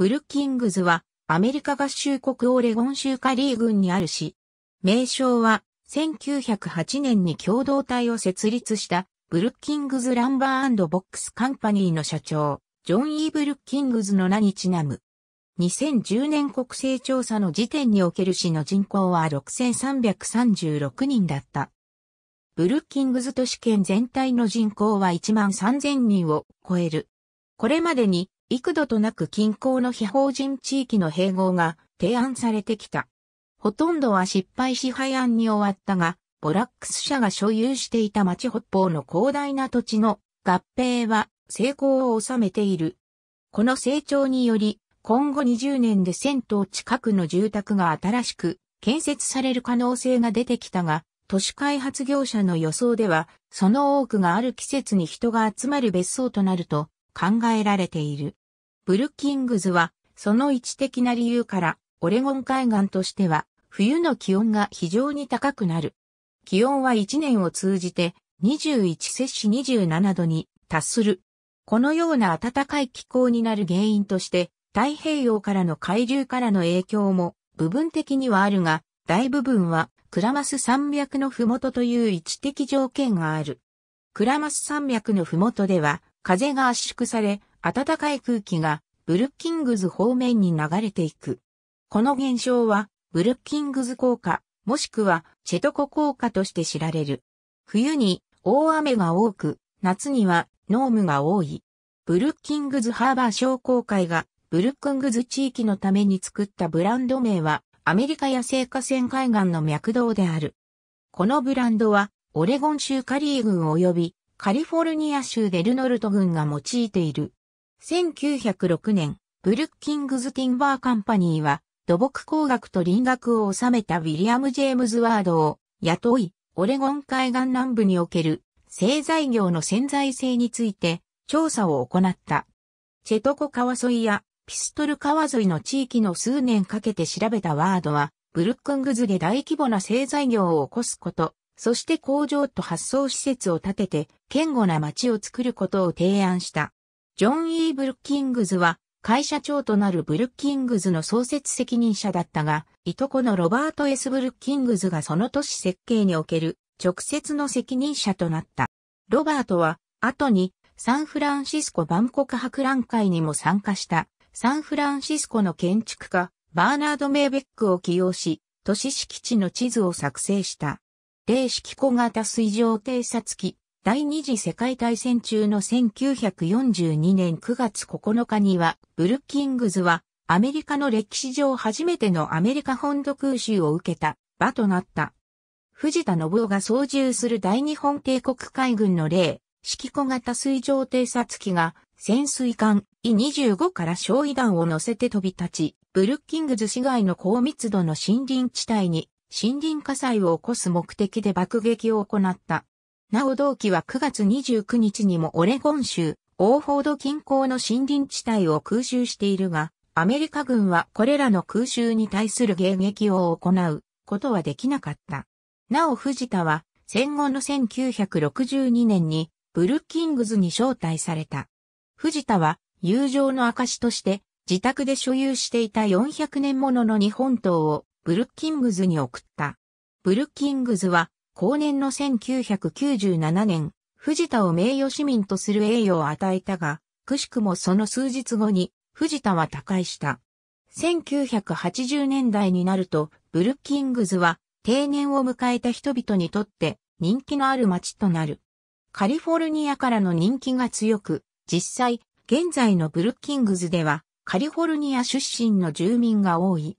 ブルッキングズはアメリカ合衆国オレゴン州カリー郡にあるし、名称は1908年に共同体を設立したブルッキングズランバーボックスカンパニーの社長、ジョン・イーブルッキングズの名にちなむ。2010年国勢調査の時点における市の人口は6336人だった。ブルッキングズ都市圏全体の人口は1万3000人を超える。これまでに幾度となく近郊の非法人地域の併合が提案されてきた。ほとんどは失敗し廃案に終わったが、ボラックス社が所有していた町北方の広大な土地の合併は成功を収めている。この成長により、今後20年で1000棟近くの住宅が新しく建設される可能性が出てきたが、都市開発業者の予想では、その多くがある季節に人が集まる別荘となると考えられている。ブルッキングズは、その位置的な理由から、オレゴン海岸としては、冬の気温が非常に高くなる。気温は1年を通じて、21摂氏27度に達する。このような暖かい気候になる原因として、太平洋からの海流からの影響も部分的にはあるが、大部分はクラマス山脈のふもとという位置的条件がある。クラマス山脈のふもとでは風が圧縮され、暖かい空気がブルッキングズ方面に流れていく。この現象はブルッキングズ効果、もしくはチェトコ効果として知られる。冬に大雨が多く、夏には濃霧が多い。ブルッキングズハーバー商工会がブルッキングズ地域のために作ったブランド名はアメリカや青果線海岸の脈動である。このブランドはオレゴン州カリー郡及びカリフォルニア州デルノルト郡が用いている。1906年、ブルッキングズ・ティンバー・カンパニーは、土木工学と林学を収めたウィリアム・ジェームズ・ワードを雇い、オレゴン海岸南部における製材業の潜在性について調査を行った。チェトコ川沿いやピストル川沿いの地域の数年かけて調べたワードは、ブルックングズで大規模な製材業を起こすこと、そして工場と発送施設を建てて、堅固な街を作ることを提案した。ジョン・ E・ ブルッキングズは会社長となるブルッキングズの創設責任者だったが、いとこのロバート・ S・ ブルッキングズがその都市設計における直接の責任者となった。ロバートは、後にサンフランシスコ万国博覧会にも参加した、サンフランシスコの建築家、バーナード・メーベックを起用し、都市敷地の地図を作成した。零式小型水上偵察機、第二次世界大戦中の1942年9月9日には、ブルッキングズはアメリカの歴史上初めてのアメリカ本土空襲を受けた場となった。藤田信夫が操縦する大日本帝国海軍の例、式小型水上偵察機が潜水艦 E25 から焼夷弾を乗せて飛び立ち、ブルッキングズ市街の高密度の森林地帯に森林火災を起こす目的で爆撃を行った。なお同期は9月29日にもオレゴン州、オーフォード近郊の森林地帯を空襲しているが、アメリカ軍はこれらの空襲に対する迎撃を行うことはできなかった。なお藤田は戦後の1962年にブルッキングズに招待された。藤田は友情の証として自宅で所有していた400年ものの日本刀をブルッキングズに送った。ブルッキングズは後年の1997年、藤田を名誉市民とする栄誉を与えたが、くしくもその数日後に、藤田は他界した。1980年代になると、ブルッキングズは定年を迎えた人々にとって人気のある街となる。カリフォルニアからの人気が強く、実際、現在のブルッキングズではカリフォルニア出身の住民が多い。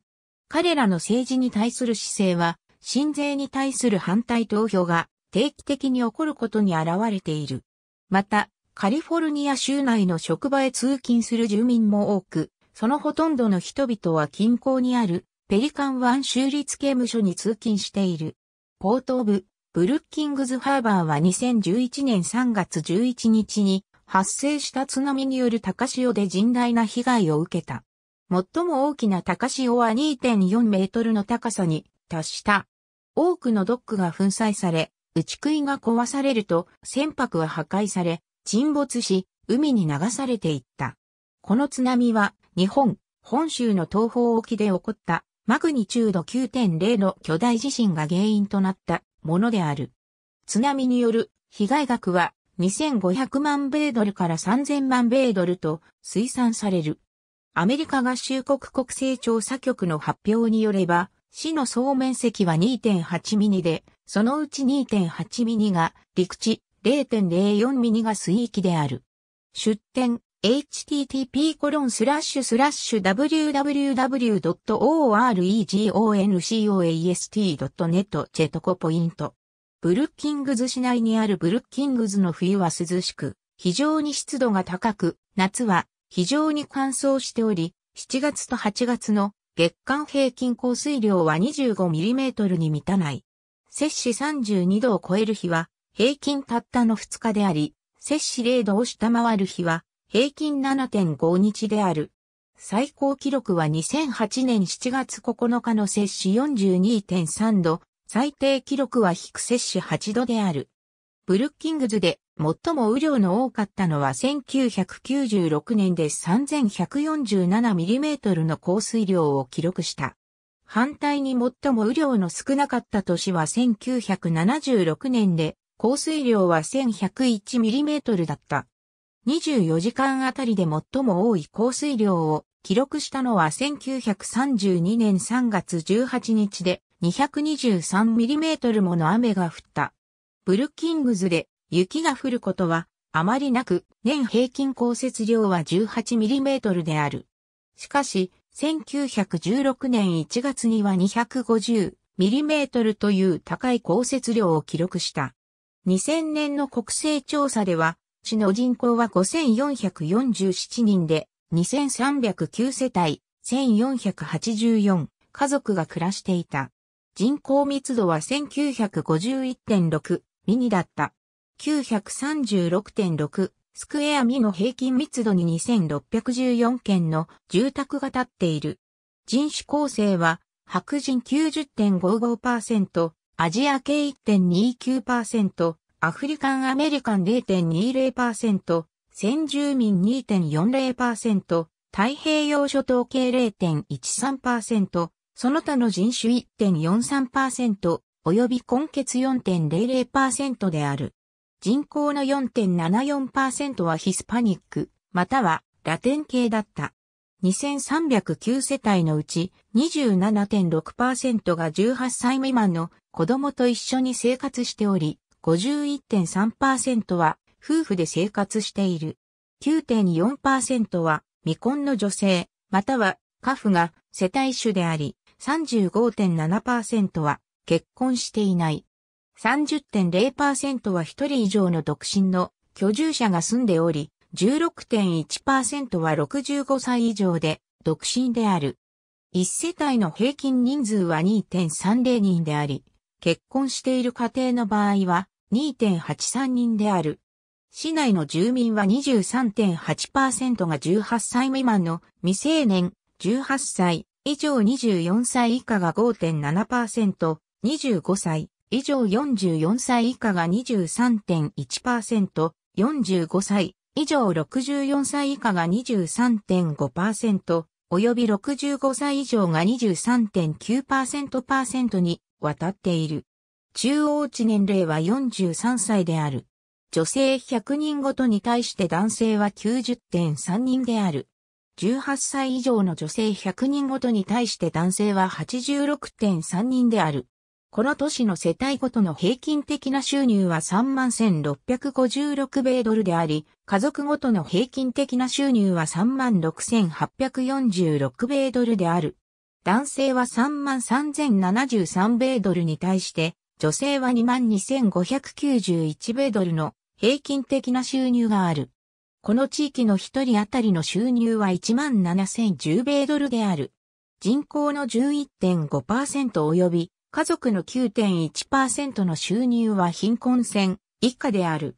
彼らの政治に対する姿勢は新税に対する反対投票が定期的に起こることに現れている。また、カリフォルニア州内の職場へ通勤する住民も多く、そのほとんどの人々は近郊にあるペリカン湾州立刑務所に通勤している。ポート部、ブルッキングズハーバーは2011年3月11日に発生した津波による高潮で甚大な被害を受けた。最も大きな高潮は2.4メートルの高さに達した多くのドックが粉砕され、打ち食いが壊されると船舶は破壊され、沈没し、海に流されていった。この津波は日本、本州の東方沖で起こったマグニチュード9.0の巨大地震が原因となったものである。津波による被害額は2500万米ドルから3000万米ドルと推算される。アメリカ合衆国国勢調査局の発表によれば、市の総面積は2.8ミニで、そのうち2.8ミニが陸地、0.04ミニが水域である。出店 http://www.oregoncoast.net チェトコポイント。ブルッキングズ市内にあるブルッキングズの冬は涼しく、非常に湿度が高く、夏は非常に乾燥しており、7月と8月の月間平均降水量は 25mm に満たない。摂氏32度を超える日は、平均たったの2日であり、摂氏0度を下回る日は、平均7.5日である。最高記録は2008年7月9日の摂氏42.3度、最低記録は低摂氏8度である。ブルッキングズで最も雨量の多かったのは1996年で 3147mm の降水量を記録した。反対に最も雨量の少なかった年は1976年で、降水量は 1101mm だった。24時間あたりで最も多い降水量を記録したのは1932年3月18日で 223mm もの雨が降った。ブルッキングズで雪が降ることはあまりなく、年平均降雪量は1 8トルである。しかし、1916年1月には2 5 0トルという高い降雪量を記録した。2000年の国勢調査では、市の人口は5447人で、2309世帯、1484家族が暮らしていた。人口密度は1951.6ミニだった。936.6スクエアミの平均密度に2614件の住宅が建っている。人種構成は白人90.55%、アジア系1.29%、アフリカンアメリカン0.20%、先住民2.40%、太平洋諸島系0.13%、その他の人種1.43%、及び根血4.00%である。人口の4.74%はヒスパニック、またはラテン系だった。2309世帯のうち27.6%が18歳未満の子供と一緒に生活しており、51.3%は夫婦で生活している。9.4%は未婚の女性、または家父が世帯主であり、35.7%は結婚していない。30.0%は1人以上の独身の居住者が住んでおり、16.1%は65歳以上で独身である。1世帯の平均人数は2.30人であり、結婚している家庭の場合は2.83人である。市内の住民は23.8%が18歳未満の未成年、18歳以上24歳以下が5.7%、25歳以上44歳以下が23.1%、45歳以上64歳以下が23.5%、及び65歳以上が23.9%に渡っている。中央値年齢は43歳である。女性100人ごとに対して男性は90.3人である。18歳以上の女性100人ごとに対して男性は86.3人である。この都市の世帯ごとの平均的な収入は31,656米ドルであり、家族ごとの平均的な収入は36,846米ドルである。男性は33,073米ドルに対して、女性は22,591米ドルの平均的な収入がある。この地域の一人当たりの収入は17,010米ドルである。人口の11.5%及び家族の9.1%の収入は貧困線以下である。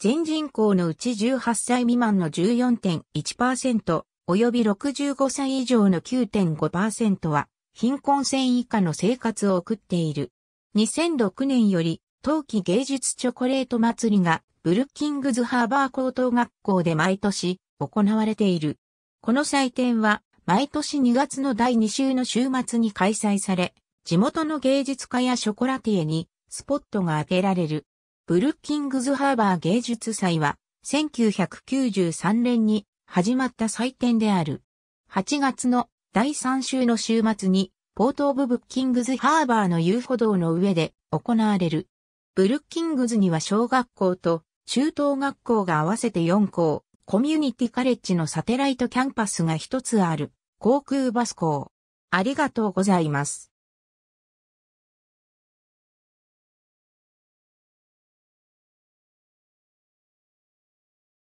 全人口のうち18歳未満の14.1%及び65歳以上の9.5%は貧困線以下の生活を送っている。2006年より冬季芸術チョコレート祭りがブルッキングズハーバー高等学校で毎年行われている。この祭典は毎年2月の第2週の週末に開催され、地元の芸術家やショコラティエにスポットが当てられる。ブルッキングズハーバー芸術祭は1993年に始まった祭典である。8月の第3週の週末にポートオブブッキングズハーバーの遊歩道の上で行われる。ブルッキングズには小学校と中等学校が合わせて4校、コミュニティカレッジのサテライトキャンパスが一つある航空バス校。ありがとうございます。